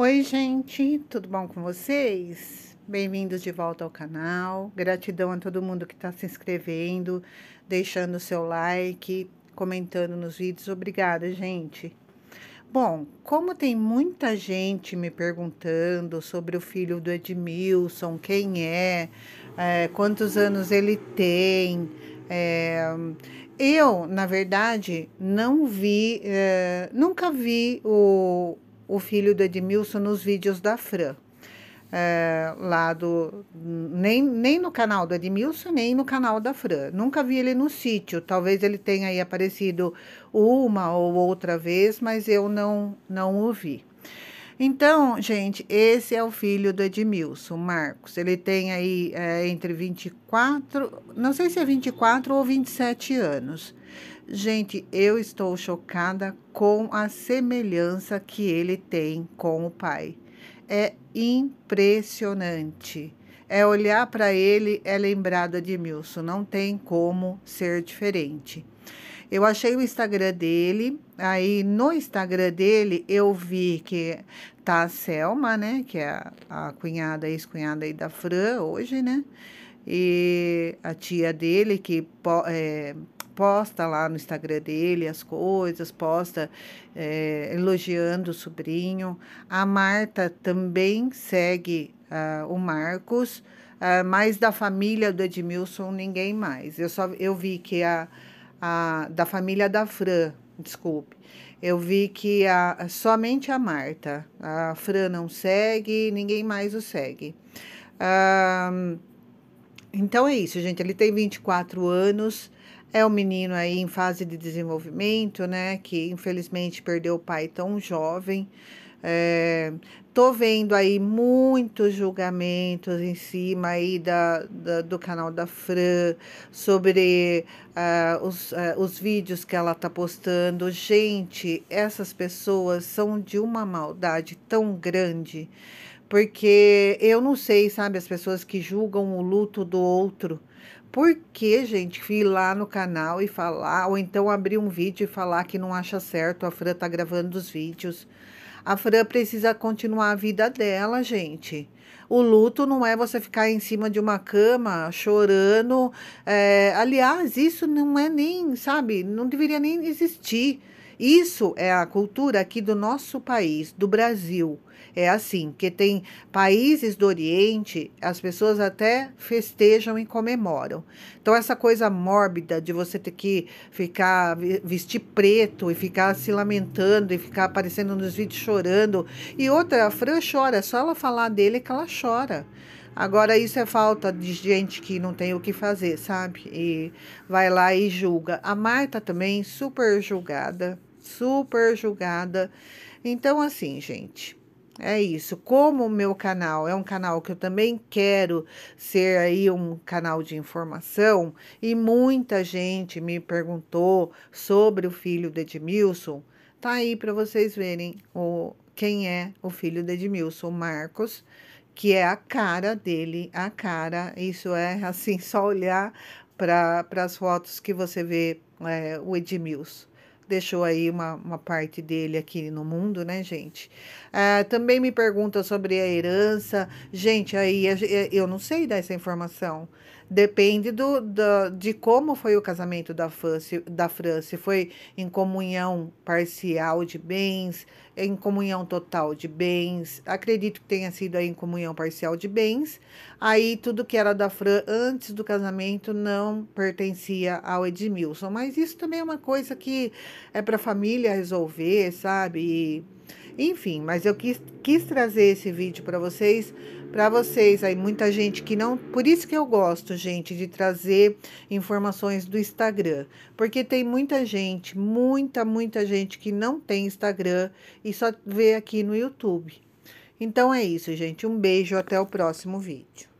Oi, gente, tudo bom com vocês? Bem-vindos de volta ao canal. Gratidão a todo mundo que está se inscrevendo, deixando o seu like, comentando nos vídeos. Obrigada, gente. Bom, como tem muita gente me perguntando sobre o filho do Edmilson, quem é, é quantos anos ele tem, é, eu, na verdade, não vi, é, nunca vi o, o filho do Edmilson nos vídeos da Fran. É, lá do. Nem, nem no canal do Edmilson, nem no canal da Fran. Nunca vi ele no sítio. Talvez ele tenha aí aparecido uma ou outra vez, mas eu não, não o vi. Então, gente, esse é o filho do Edmilson, Marcos. Ele tem aí é, entre 24, não sei se é 24 ou 27 anos. Gente, eu estou chocada com a semelhança que ele tem com o pai. É impressionante. É olhar para ele, é lembrar do Edmilson. Não tem como ser diferente. Eu achei o Instagram dele, aí no Instagram dele eu vi que tá a Selma, né? Que é a, a cunhada, ex-cunhada aí da Fran hoje, né? E a tia dele, que é, posta lá no Instagram dele as coisas, posta é, elogiando o sobrinho. A Marta também segue uh, o Marcos, uh, mas da família do Edmilson ninguém mais. Eu só eu vi que a, a da família da Fran, desculpe. Eu vi que a, somente a Marta, a Fran não segue, ninguém mais o segue. Uh, então é isso, gente. Ele tem 24 anos, é um menino aí em fase de desenvolvimento, né? Que infelizmente perdeu o pai tão jovem. É, tô vendo aí muitos julgamentos em cima aí da, da do canal da Fran sobre uh, os, uh, os vídeos que ela tá postando. Gente, essas pessoas são de uma maldade tão grande porque eu não sei, sabe, as pessoas que julgam o luto do outro. Por que, gente, ir lá no canal e falar, ou então abrir um vídeo e falar que não acha certo, a Fran tá gravando os vídeos. A Fran precisa continuar a vida dela, gente. O luto não é você ficar em cima de uma cama chorando. É, aliás, isso não é nem, sabe, não deveria nem existir. Isso é a cultura aqui do nosso país, do Brasil. É assim, que tem países do Oriente, as pessoas até festejam e comemoram. Então, essa coisa mórbida de você ter que ficar vestir preto e ficar se lamentando e ficar aparecendo nos vídeos chorando. E outra, a Fran chora, só ela falar dele que ela chora. Agora, isso é falta de gente que não tem o que fazer, sabe? E vai lá e julga. A Marta também, super julgada super julgada. Então, assim, gente, é isso. Como o meu canal é um canal que eu também quero ser aí um canal de informação e muita gente me perguntou sobre o filho de Edmilson, tá aí para vocês verem o quem é o filho de Edmilson, Marcos, que é a cara dele, a cara. Isso é assim, só olhar para as fotos que você vê é, o Edmilson deixou aí uma, uma parte dele aqui no mundo, né, gente? Ah, também me pergunta sobre a herança. Gente, aí eh, eu não sei dessa essa informação. Depende do, do, de como foi o casamento da, França. se, da Fran, se foi em comunhão parcial de bens, em comunhão total de bens. Acredito que tenha sido aí em comunhão parcial de bens. Aí tudo que era da Fran antes do casamento não pertencia ao Edmilson. Mas isso também é uma coisa que é para a família resolver, sabe? E, enfim, mas eu quis, quis trazer esse vídeo para vocês, para vocês aí, muita gente que não. Por isso que eu gosto, gente, de trazer informações do Instagram, porque tem muita gente, muita, muita gente que não tem Instagram e só vê aqui no YouTube. Então é isso, gente. Um beijo, até o próximo vídeo.